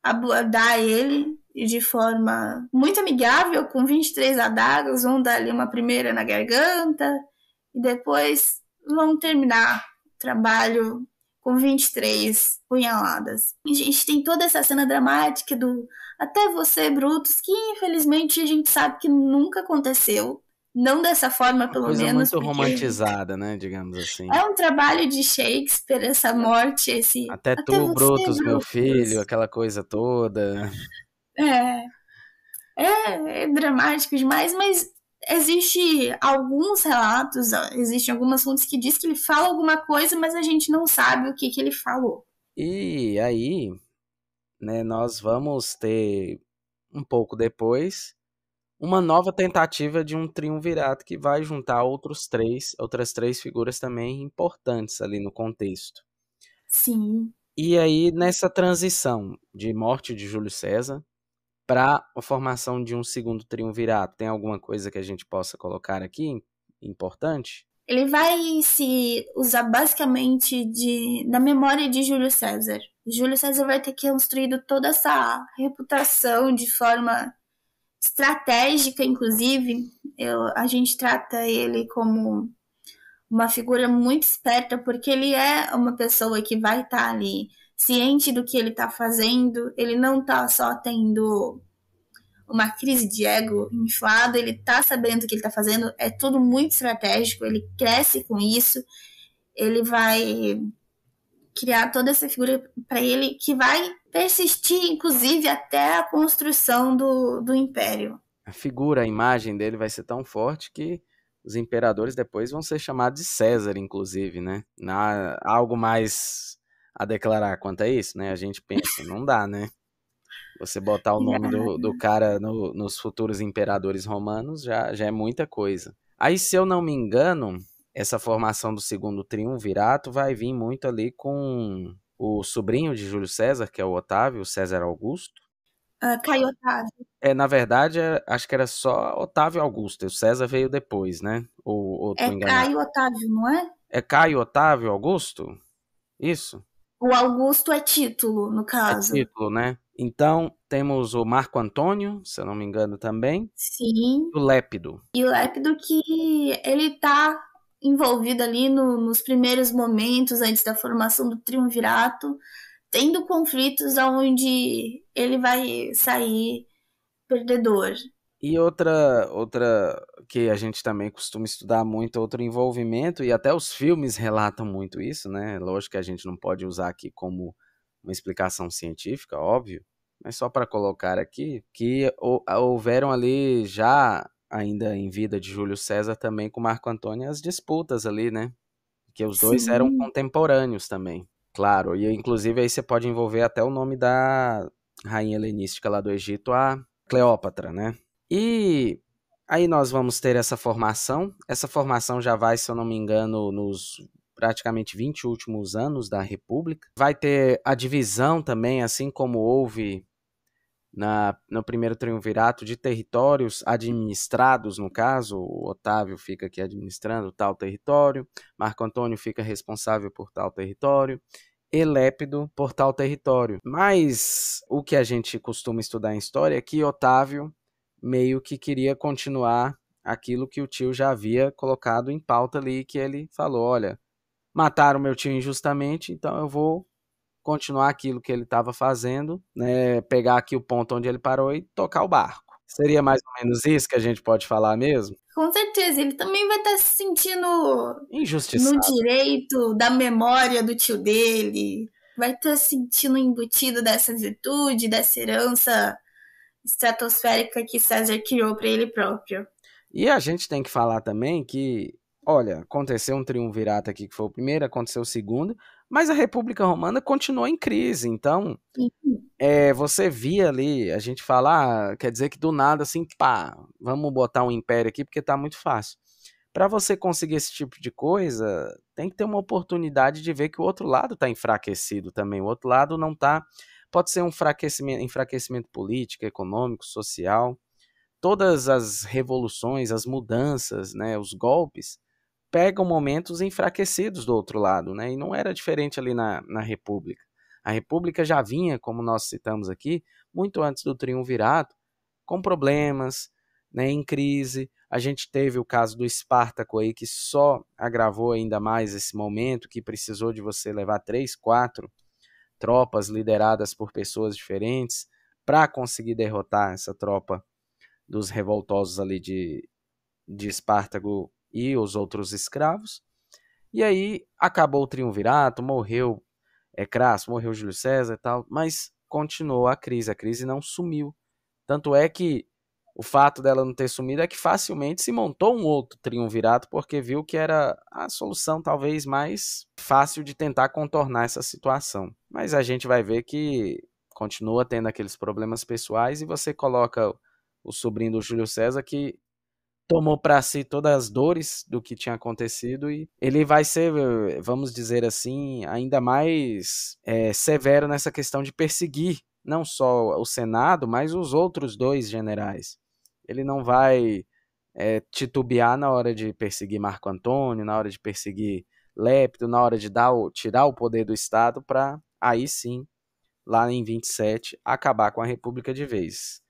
abordar ele de forma muito amigável, com 23 adagas, vão dar ali uma primeira na garganta, e depois vão terminar o trabalho com 23 punhaladas. a gente tem toda essa cena dramática do até você, Brutus, que infelizmente a gente sabe que nunca aconteceu. Não dessa forma, pelo coisa menos. muito romantizada, né? Digamos assim. É um trabalho de Shakespeare, essa morte, esse. Até, até tu, você, Brutus, meu Brutus. filho, aquela coisa toda. É. É, é dramático demais, mas existe alguns relatos, existem algumas fontes que diz que ele fala alguma coisa, mas a gente não sabe o que, que ele falou. E aí, né, nós vamos ter um pouco depois uma nova tentativa de um triunvirato que vai juntar outros três, outras três figuras também importantes ali no contexto. Sim. E aí nessa transição de morte de Júlio César para a formação de um segundo triunvirato, tem alguma coisa que a gente possa colocar aqui importante? Ele vai se usar basicamente de, da memória de Júlio César. Júlio César vai ter que construído toda essa reputação de forma estratégica, inclusive. Eu, a gente trata ele como uma figura muito esperta, porque ele é uma pessoa que vai estar tá ali ciente do que ele está fazendo, ele não está só tendo uma crise de ego inflado, ele tá sabendo o que ele tá fazendo, é tudo muito estratégico, ele cresce com isso, ele vai criar toda essa figura para ele que vai persistir, inclusive, até a construção do, do império. A figura, a imagem dele vai ser tão forte que os imperadores depois vão ser chamados de César, inclusive, né? Na algo mais a declarar quanto a isso, né? A gente pensa, não dá, né? Você botar o nome do, do cara no, nos futuros imperadores romanos já, já é muita coisa. Aí, se eu não me engano, essa formação do segundo triunvirato vai vir muito ali com o sobrinho de Júlio César, que é o Otávio, o César Augusto. Uh, ah, Caio Otávio. É, na verdade, é, acho que era só Otávio Augusto, o César veio depois, né? Ou, ou é Caio Otávio, não é? É Caio Otávio Augusto? Isso? O Augusto é título, no é caso. É título, né? Então, temos o Marco Antônio, se eu não me engano também. Sim. O Lépido. E o Lépido que ele tá envolvido ali no, nos primeiros momentos antes da formação do triunvirato, tendo conflitos onde ele vai sair perdedor. E outra, outra que a gente também costuma estudar muito, outro envolvimento, e até os filmes relatam muito isso, né? Lógico que a gente não pode usar aqui como uma explicação científica, óbvio, mas só para colocar aqui que houveram ali já ainda em vida de Júlio César também com Marco Antônio as disputas ali, né? Que os dois Sim. eram contemporâneos também. Claro, e inclusive aí você pode envolver até o nome da rainha helenística lá do Egito, a Cleópatra, né? E aí nós vamos ter essa formação. Essa formação já vai, se eu não me engano, nos praticamente 20 últimos anos da República. Vai ter a divisão também, assim como houve na, no primeiro triunvirato de territórios administrados, no caso, o Otávio fica aqui administrando tal território, Marco Antônio fica responsável por tal território, e Lépido por tal território. Mas o que a gente costuma estudar em história é que Otávio meio que queria continuar aquilo que o tio já havia colocado em pauta ali, que ele falou, olha, mataram meu tio injustamente, então eu vou continuar aquilo que ele estava fazendo, né, pegar aqui o ponto onde ele parou e tocar o barco. Seria mais ou menos isso que a gente pode falar mesmo? Com certeza, ele também vai estar tá se sentindo injustiçado. no direito da memória do tio dele, vai estar tá se sentindo embutido dessa virtude, dessa herança estratosférica que César criou para ele próprio. E a gente tem que falar também que olha, aconteceu um triunvirato aqui que foi o primeiro, aconteceu o segundo, mas a República Romana continuou em crise. Então, uhum. é, você via ali, a gente fala, ah, quer dizer que do nada, assim, pá, vamos botar um império aqui porque tá muito fácil. Para você conseguir esse tipo de coisa, tem que ter uma oportunidade de ver que o outro lado está enfraquecido também. O outro lado não está. Pode ser um enfraquecimento, enfraquecimento político, econômico, social. Todas as revoluções, as mudanças, né, os golpes, pegam momentos enfraquecidos do outro lado, né? E não era diferente ali na, na República. A República já vinha, como nós citamos aqui, muito antes do triunvirato, com problemas, né, em crise. A gente teve o caso do Espartaco aí, que só agravou ainda mais esse momento, que precisou de você levar três, quatro tropas lideradas por pessoas diferentes para conseguir derrotar essa tropa dos revoltosos ali de, de Espartago e os outros escravos. E aí acabou o triunvirato, morreu é, Crasso, morreu Júlio César e tal, mas continuou a crise, a crise não sumiu. Tanto é que o fato dela não ter sumido é que facilmente se montou um outro triunvirato, porque viu que era a solução talvez mais fácil de tentar contornar essa situação. Mas a gente vai ver que continua tendo aqueles problemas pessoais e você coloca o sobrinho do Júlio César que tomou para si todas as dores do que tinha acontecido e ele vai ser, vamos dizer assim, ainda mais é, severo nessa questão de perseguir não só o Senado, mas os outros dois generais. Ele não vai é, titubear na hora de perseguir Marco Antônio, na hora de perseguir Lépito, na hora de dar o, tirar o poder do Estado para aí sim, lá em 27, acabar com a República de vez.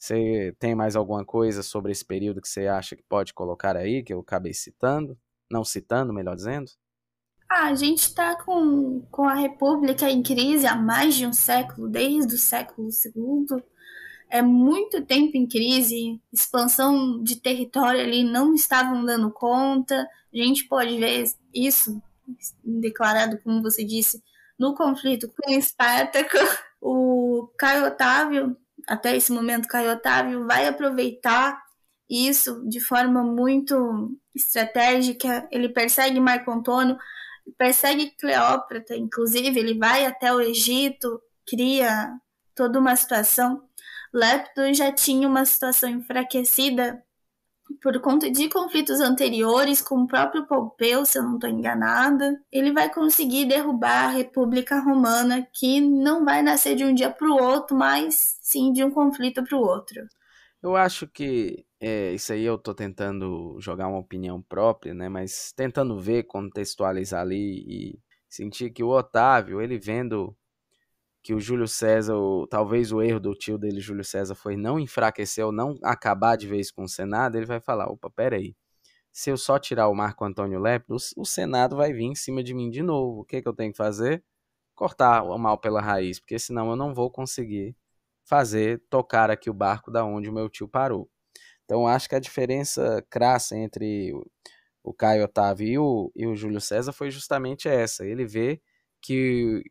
Você tem mais alguma coisa sobre esse período que você acha que pode colocar aí, que eu acabei citando? Não citando, melhor dizendo? Ah, a gente está com, com a República em crise há mais de um século, desde o século II. É muito tempo em crise, expansão de território ali não estavam dando conta. A gente pode ver isso declarado, como você disse, no conflito com o Espartaco. O Caio Otávio até esse momento, Caio Otávio vai aproveitar isso de forma muito estratégica. Ele persegue Marco Antônio, persegue Cleópatra, inclusive, ele vai até o Egito, cria toda uma situação. Lepto já tinha uma situação enfraquecida por conta de conflitos anteriores com o próprio Pompeu, se eu não estou enganada, ele vai conseguir derrubar a República Romana, que não vai nascer de um dia para o outro, mas sim de um conflito para o outro. Eu acho que é, isso aí eu estou tentando jogar uma opinião própria, né? Mas tentando ver, contextualizar ali e sentir que o Otávio, ele vendo que o Júlio César, talvez o erro do tio dele, Júlio César, foi não enfraquecer ou não acabar de vez com o Senado, ele vai falar: opa, peraí. Se eu só tirar o Marco Antônio Lepre, o, Senado vai vir em cima de mim de novo. O que, que eu tenho que fazer? Cortar o mal pela raiz, porque senão eu não vou conseguir fazer tocar aqui o barco da onde o meu tio parou. Então acho que a diferença crassa entre o, o Caio Otávio e o, e o Júlio César foi justamente essa. Ele vê que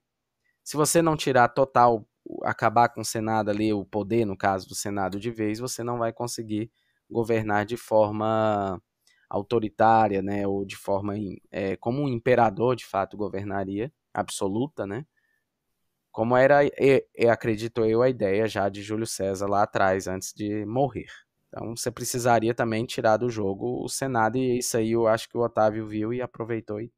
se você não tirar total, acabar com o Senado ali, o poder, no caso do Senado de vez, você não vai conseguir governar de forma autoritária, né, ou de forma é, como um imperador de fato governaria, absoluta, né? Como era, e, e, acredito eu, a ideia já de Júlio César lá atrás, antes de morrer. Então você precisaria também tirar do jogo o Senado, e isso aí eu acho que o Otávio viu e aproveitou e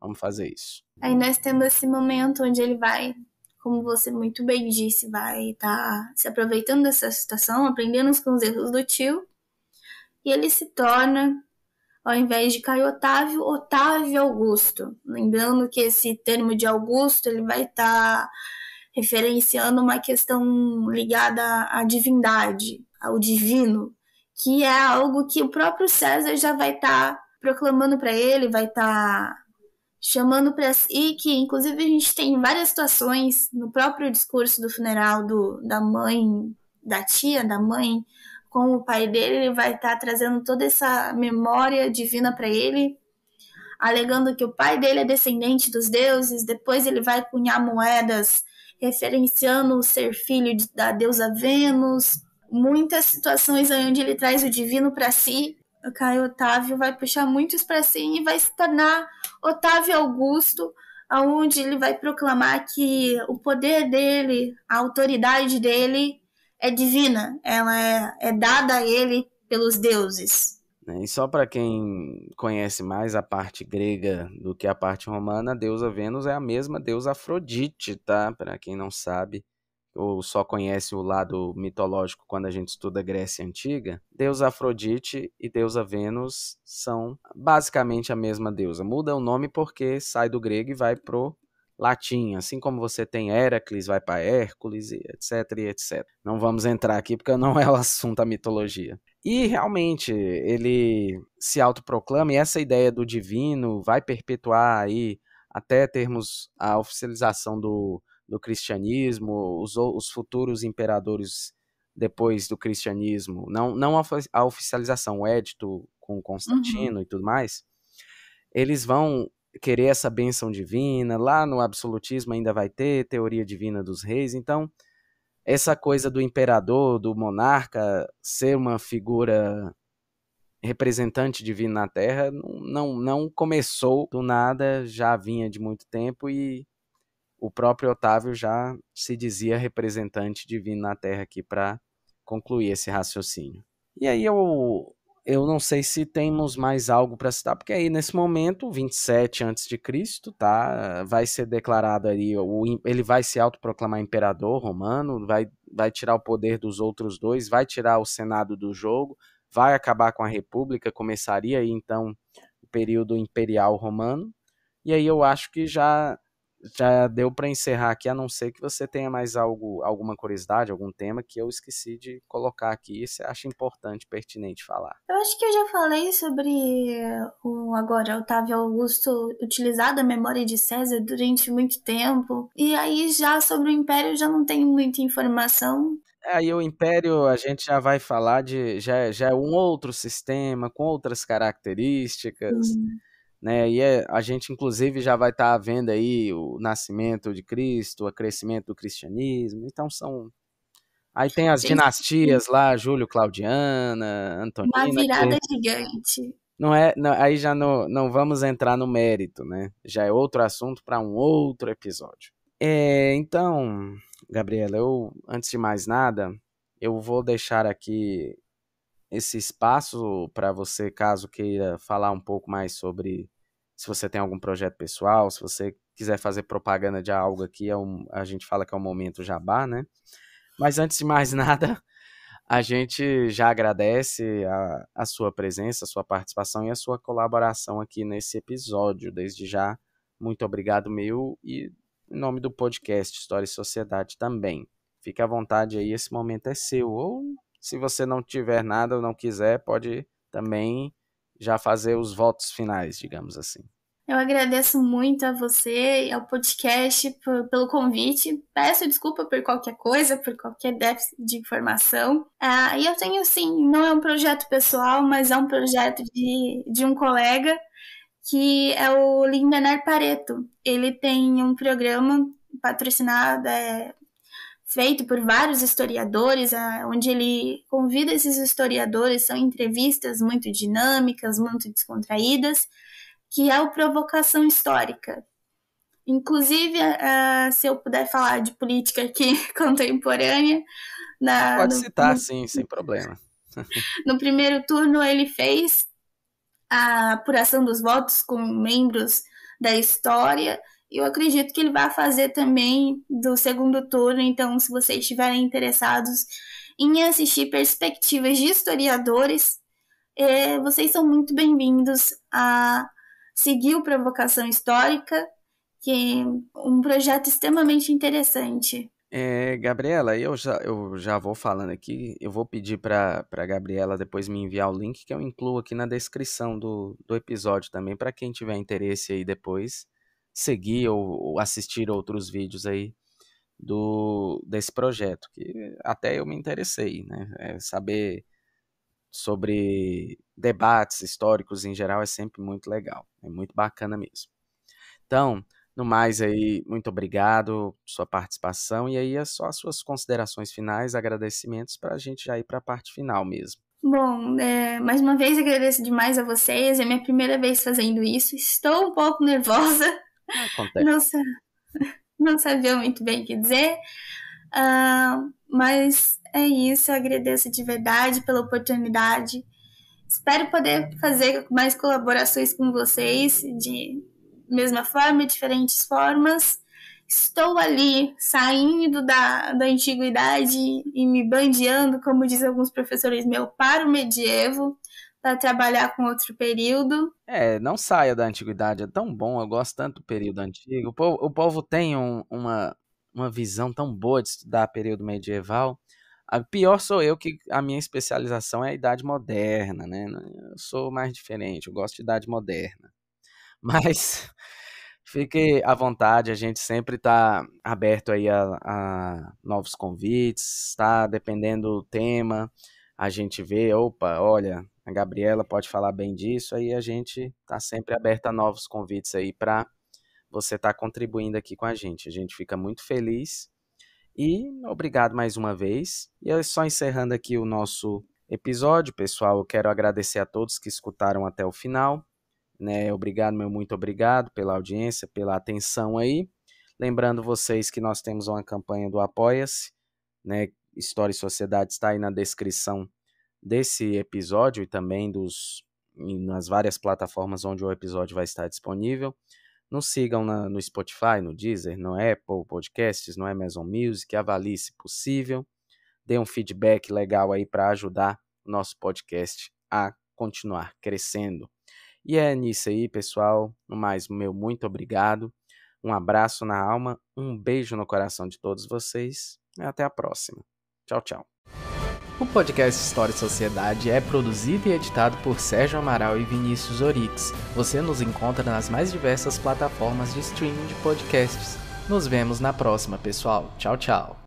Vamos fazer isso. Aí nós temos esse momento onde ele vai, como você muito bem disse, vai estar tá se aproveitando dessa situação, aprendendo com os erros do tio. E ele se torna, ao invés de Caio Otávio, Otávio Augusto. Lembrando que esse termo de Augusto ele vai estar tá referenciando uma questão ligada à divindade, ao divino, que é algo que o próprio César já vai estar tá proclamando para ele, vai estar tá chamando para si que, inclusive, a gente tem várias situações no próprio discurso do funeral do, da mãe, da tia, da mãe, com o pai dele, ele vai estar tá trazendo toda essa memória divina para ele, alegando que o pai dele é descendente dos deuses, depois ele vai cunhar moedas referenciando o ser filho de, da deusa Vênus, muitas situações onde ele traz o divino para si. O Caio Otávio vai puxar muitos para si e vai se tornar Otávio Augusto, aonde ele vai proclamar que o poder dele, a autoridade dele é divina, ela é, é dada a ele pelos deuses. Né, e só para quem conhece mais a parte grega do que a parte romana, a deusa Vênus é a mesma deusa Afrodite, tá? Para quem não sabe, ou só conhece o lado mitológico quando a gente estuda a Grécia Antiga, deusa Afrodite e deusa Vênus são basicamente a mesma deusa. Muda o nome porque sai do grego e vai pro latim, assim como você tem Heracles, vai para Hércules, etc, etc. Não vamos entrar aqui porque não é o assunto da mitologia. E realmente ele se autoproclama e essa ideia do divino vai perpetuar aí até termos a oficialização do do cristianismo, os, os futuros imperadores depois do cristianismo, não, não a, oficialização, o édito com Constantino uhum. e tudo mais, eles vão querer essa bênção divina, lá no absolutismo ainda vai ter teoria divina dos reis, então essa coisa do imperador, do monarca ser uma figura representante divina na Terra não, não, não começou do nada, já vinha de muito tempo e o próprio Otávio já se dizia representante divino na Terra aqui para concluir esse raciocínio. E aí eu, eu não sei se temos mais algo para citar, porque aí nesse momento, 27 Cristo tá, vai ser declarado ali, o, ele vai se autoproclamar imperador romano, vai, vai tirar o poder dos outros dois, vai tirar o Senado do jogo, vai acabar com a República, começaria aí então o período imperial romano. E aí eu acho que já já deu para encerrar aqui, a não ser que você tenha mais algo, alguma curiosidade, algum tema que eu esqueci de colocar aqui e você acha importante, pertinente falar. Eu acho que eu já falei sobre o agora Otávio Augusto utilizar a memória de César durante muito tempo. E aí já sobre o Império já não tem muita informação. É, aí o Império a gente já vai falar de já, é, já é um outro sistema com outras características. Hum né? E é, a gente, inclusive, já vai estar tá vendo aí o nascimento de Cristo, o crescimento do cristianismo. Então são. Aí tem as dinastias lá, Júlio Claudiana, Antonina. Uma virada que... gigante. Não é, não, aí já não, não vamos entrar no mérito, né? Já é outro assunto para um outro episódio. É, então, Gabriela, eu antes de mais nada, eu vou deixar aqui esse espaço para você, caso queira falar um pouco mais sobre se você tem algum projeto pessoal, se você quiser fazer propaganda de algo aqui, é um, a gente fala que é o um momento jabá, né? Mas antes de mais nada, a gente já agradece a, a sua presença, a sua participação e a sua colaboração aqui nesse episódio. Desde já, muito obrigado meu e em nome do podcast História e Sociedade também. Fique à vontade aí, esse momento é seu, ou se você não tiver nada ou não quiser, pode também já fazer os votos finais, digamos assim. Eu agradeço muito a você, ao podcast, por, pelo convite. Peço desculpa por qualquer coisa, por qualquer déficit de informação. Ah, e eu tenho, sim, não é um projeto pessoal, mas é um projeto de, de um colega, que é o Lindenar Pareto. Ele tem um programa patrocinado, é, feito por vários historiadores, onde ele convida esses historiadores, são entrevistas muito dinâmicas, muito descontraídas, que é o Provocação Histórica. Inclusive, uh, se eu puder falar de política aqui contemporânea. Na, Pode no, citar, no, sim, sem problema. no primeiro turno, ele fez a apuração dos votos com membros da história eu acredito que ele vai fazer também do segundo turno, então se vocês estiverem interessados em assistir perspectivas de historiadores, é, vocês são muito bem-vindos a seguir o Provocação Histórica, que é um projeto extremamente interessante. É, Gabriela, eu já, eu já vou falando aqui, eu vou pedir para a Gabriela depois me enviar o link que eu incluo aqui na descrição do, do episódio também, para quem tiver interesse aí depois seguir ou, ou assistir outros vídeos aí do desse projeto que até eu me interessei, né? É saber sobre debates históricos em geral é sempre muito legal, é muito bacana mesmo. Então, no mais aí, muito obrigado sua participação e aí é só as suas considerações finais, agradecimentos para a gente já ir para a parte final mesmo. Bom, é, mais uma vez agradeço demais a vocês. É minha primeira vez fazendo isso. Estou um pouco nervosa, Acontece. Não, sa... não sabia muito bem o que dizer, uh, mas é isso. Eu agradeço de verdade pela oportunidade. Espero poder fazer mais colaborações com vocês de mesma forma, diferentes formas. Estou ali, saindo da, da antiguidade e me bandeando, como dizem alguns professores meus, para o medievo, para trabalhar com outro período. É, não saia da antiguidade, é tão bom, eu gosto tanto do período antigo. O povo, o povo tem um, uma, uma visão tão boa de estudar período medieval. A pior sou eu que a minha especialização é a idade moderna, né? Eu sou mais diferente, eu gosto de idade moderna. Mas fique à vontade, a gente sempre está aberto aí a, a novos convites, tá? Dependendo do tema, a gente vê, opa, olha, a Gabriela pode falar bem disso, aí a gente está sempre aberto a novos convites aí para você estar tá contribuindo aqui com a gente. A gente fica muito feliz e obrigado mais uma vez. E é só encerrando aqui o nosso episódio, pessoal, eu quero agradecer a todos que escutaram até o final. Né? Obrigado, meu muito obrigado pela audiência, pela atenção aí. Lembrando vocês que nós temos uma campanha do Apoia-se, né? História e Sociedade está aí na descrição desse episódio e também dos nas várias plataformas onde o episódio vai estar disponível. Nos sigam na, no Spotify, no Deezer, no Apple Podcasts, no Amazon Music, avalie se possível. Dê um feedback legal aí para ajudar o nosso podcast a continuar crescendo. E é nisso aí, pessoal. No mais, meu muito obrigado. Um abraço na alma, um beijo no coração de todos vocês. E até a próxima. Tchau, tchau. O podcast História e Sociedade é produzido e editado por Sérgio Amaral e Vinícius Orix. Você nos encontra nas mais diversas plataformas de streaming de podcasts. Nos vemos na próxima, pessoal. Tchau, tchau.